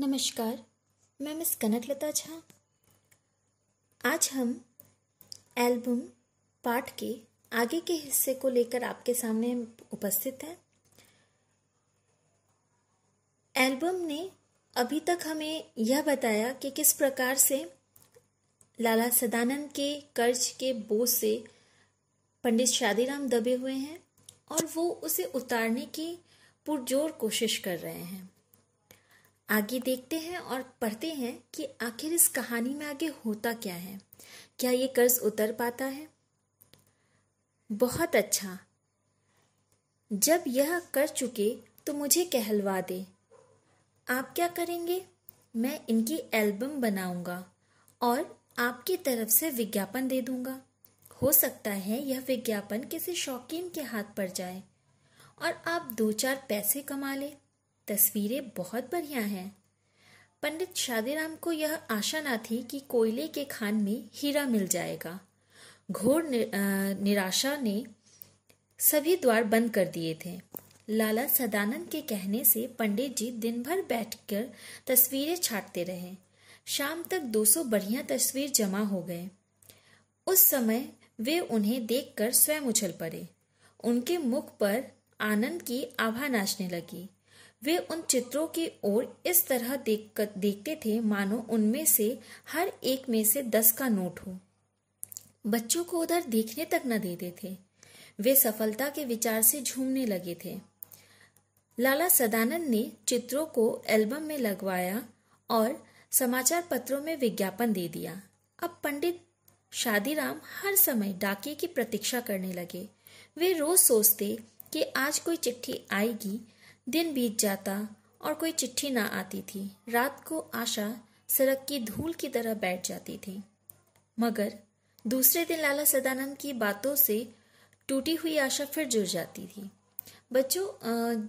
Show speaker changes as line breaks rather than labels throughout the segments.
नमस्कार मैं मिस कनकलता झा आज हम एल्बम पाठ के आगे के हिस्से को लेकर आपके सामने उपस्थित हैं एल्बम ने अभी तक हमें यह बताया कि किस प्रकार से लाला सदानंद के कर्ज के बोझ से पंडित शादीराम दबे हुए हैं और वो उसे उतारने की पुरजोर कोशिश कर रहे हैं आगे देखते हैं और पढ़ते हैं कि आखिर इस कहानी में आगे होता क्या है क्या ये कर्ज उतर पाता है बहुत अच्छा जब यह कर चुके तो मुझे कहलवा दे आप क्या करेंगे मैं इनकी एल्बम बनाऊंगा और आपकी तरफ से विज्ञापन दे दूंगा हो सकता है यह विज्ञापन किसी शौकीन के हाथ पर जाए और आप दो चार पैसे कमा लें तस्वीरें बहुत बढ़िया हैं पंडित शादीराम को यह आशा ना थी कि कोयले के खान में हीरा मिल जाएगा घोर निराशा ने सभी द्वार बंद कर दिए थे लाला सदानंद के कहने से पंडित जी दिन भर बैठकर तस्वीरें छाटते रहे शाम तक 200 बढ़िया तस्वीर जमा हो गए उस समय वे उन्हें देखकर स्वयं उछल पड़े उनके मुख पर आनंद की आभा नाचने लगी वे उन चित्रों की ओर इस तरह देख कर, देखते थे मानो उनमें से हर एक में से दस का नोट हो बच्चों को उधर देखने तक न देते थे वे सफलता के विचार से झूमने लगे थे लाला सदानंद ने चित्रों को एल्बम में लगवाया और समाचार पत्रों में विज्ञापन दे दिया अब पंडित शादीराम हर समय डाके की प्रतीक्षा करने लगे वे रोज सोचते कि आज कोई चिट्ठी आएगी दिन बीत जाता और कोई चिट्ठी ना आती थी रात को आशा सड़क की धूल की तरह बैठ जाती थी मगर दूसरे दिन लाला सदानंद की बातों से टूटी हुई आशा फिर जुड़ जाती थी बच्चों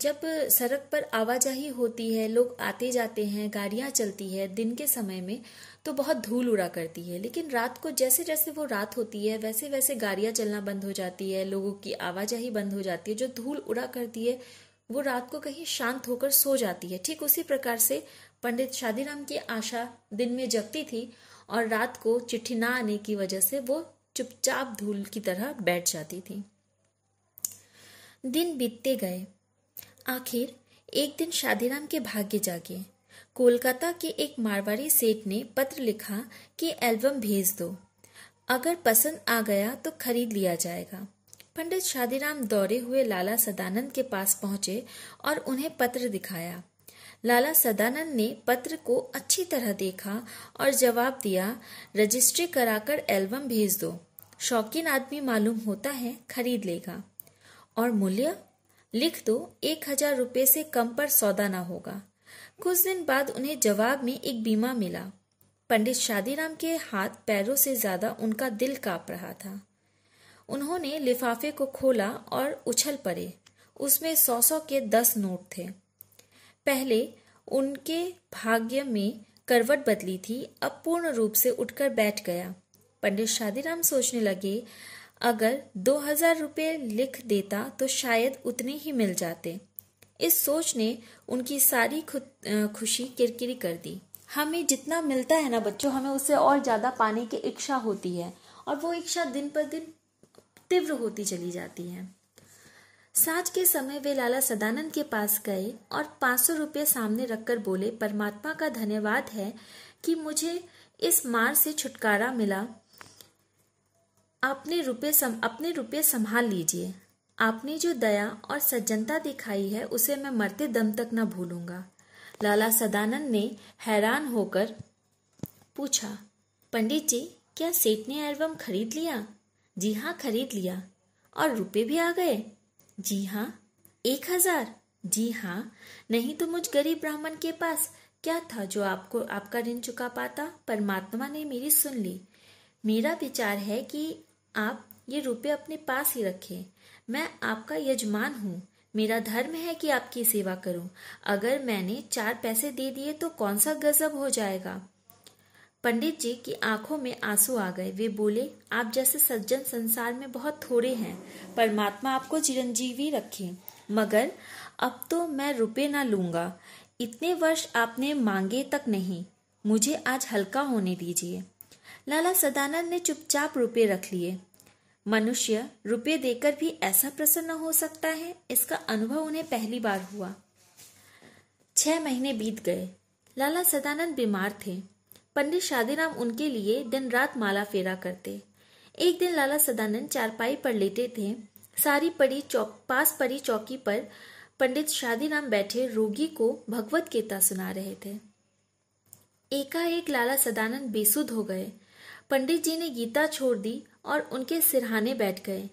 जब सड़क पर आवाजाही होती है लोग आते जाते हैं गाड़ियां चलती है दिन के समय में तो बहुत धूल उड़ा करती है लेकिन रात को जैसे जैसे वो रात होती है वैसे वैसे गाड़ियां चलना बंद हो जाती है लोगों की आवाजाही बंद हो जाती है जो धूल उड़ा करती है वो रात को कहीं शांत होकर सो जाती है ठीक उसी प्रकार से पंडित शादीराम की आशा दिन में जगती थी और रात को चिट्ठी ना आने की वजह से वो चुपचाप धूल की तरह बैठ जाती थी दिन बीतते गए आखिर एक दिन शादीराम के भाग्य जागे कोलकाता के एक मारवाड़ी सेठ ने पत्र लिखा कि एल्बम भेज दो अगर पसंद आ गया तो खरीद लिया जाएगा पंडित शादीराम दौरे हुए लाला सदानंद के पास पहुंचे और उन्हें पत्र दिखाया लाला सदानंद ने पत्र को अच्छी तरह देखा और जवाब दिया रजिस्ट्री कराकर एल्बम भेज दो शौकीन आदमी मालूम होता है खरीद लेगा और मूल्य लिख दो एक हजार रुपये से कम पर सौदा ना होगा कुछ दिन बाद उन्हें जवाब में एक बीमा मिला पंडित शादीराम के हाथ पैरों से ज्यादा उनका दिल काप रहा था उन्होंने लिफाफे को खोला और उछल पड़े उसमें सौ सौ के दस नोट थे पहले उनके भाग्य में करवट बदली थी अब पूर्ण रूप से उठकर बैठ गया पंडित शादीराम सोचने लगे अगर दो हजार रुपये लिख देता तो शायद उतने ही मिल जाते इस सोच ने उनकी सारी खुशी किरकिरी कर दी हमें जितना मिलता है ना बच्चों हमें उससे और ज़्यादा पाने की इच्छा होती है और वो इच्छा दिन पर दिन तीव्र होती चली जाती है साँझ के समय वे लाला सदानंद के पास गए और पाँच सौ रुपये सामने रखकर बोले परमात्मा का धन्यवाद है कि मुझे इस मार से छुटकारा मिला आपने रुपये सम अपने रुपये संभाल लीजिए आपने जो दया और सज्जनता दिखाई है उसे मैं मरते दम तक न भूलूंगा लाला सदानंद ने हैरान होकर पूछा पंडित जी क्या सेठ ने एल्बम खरीद लिया जी हाँ खरीद लिया और रुपए भी आ गए जी हाँ एक हजार जी हाँ नहीं तो मुझ गरीब ब्राह्मण के पास क्या था जो आपको आपका ऋण चुका पाता परमात्मा ने मेरी सुन ली मेरा विचार है कि आप ये रुपए अपने पास ही रखें मैं आपका यजमान हूँ मेरा धर्म है कि आपकी सेवा करूं अगर मैंने चार पैसे दे दिए तो कौन सा गजब हो जाएगा पंडित जी की आंखों में आंसू आ गए वे बोले आप जैसे सज्जन संसार में बहुत थोड़े हैं परमात्मा आपको चिरंजीवी रखे मगर अब तो मैं रुपये ना लूंगा इतने वर्ष आपने मांगे तक नहीं मुझे आज हल्का होने दीजिए लाला सदानंद ने चुपचाप रुपये रख लिए मनुष्य रुपये देकर भी ऐसा प्रसन्न हो सकता है इसका अनुभव उन्हें पहली बार हुआ छह महीने बीत गए लाला सदानंद बीमार थे पंडित शादीराम उनके लिए दिन रात माला फेरा करते एक दिन लाला सदानंद चारपाई पर लेटे थे सारी पड़ी चौक पास पड़ी चौकी पर पंडित शादीराम बैठे रोगी को भगवत गीता सुना रहे थे एकाएक लाला सदानंद बेसुध हो गए पंडित जी ने गीता छोड़ दी और उनके सिरहाने बैठ गए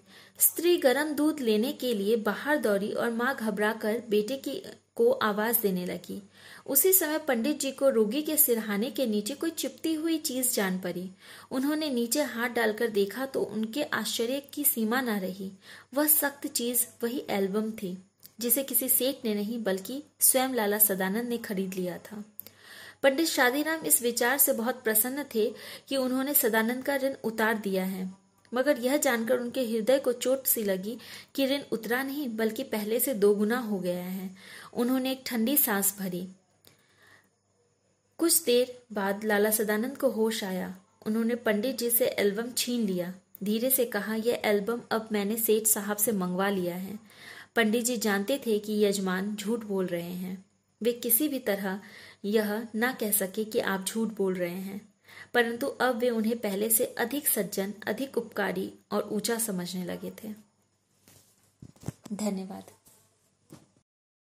स्त्री गरम दूध लेने के लिए बाहर दौड़ी और माँ घबराकर बेटे की को आवाज देने लगी उसी समय पंडित जी को रोगी के सिरहाने के नीचे कोई चिपती हुई चीज जान पड़ी उन्होंने नीचे हाथ डालकर देखा तो उनके आश्चर्य की सीमा न रही वह सख्त चीज वही एल्बम थी जिसे किसी सेठ ने नहीं बल्कि स्वयं लाला सदानंद ने खरीद लिया था पंडित शादीराम इस विचार से बहुत प्रसन्न थे कि उन्होंने सदानंद का ऋण उतार दिया है मगर यह जानकर उनके हृदय को चोट सी लगी कि ऋण उतरा नहीं बल्कि पहले से दोगुना हो गया है उन्होंने एक ठंडी सांस भरी कुछ देर बाद लाला सदानंद को होश आया उन्होंने पंडित जी से एल्बम छीन लिया धीरे से कहा यह एल्बम अब मैंने सेठ साहब से मंगवा लिया है पंडित जी जानते थे कि यजमान झूठ बोल रहे हैं वे किसी भी तरह यह ना कह सके कि आप झूठ बोल रहे हैं परंतु अब वे उन्हें पहले से अधिक सज्जन अधिक उपकारी और ऊंचा समझने लगे थे धन्यवाद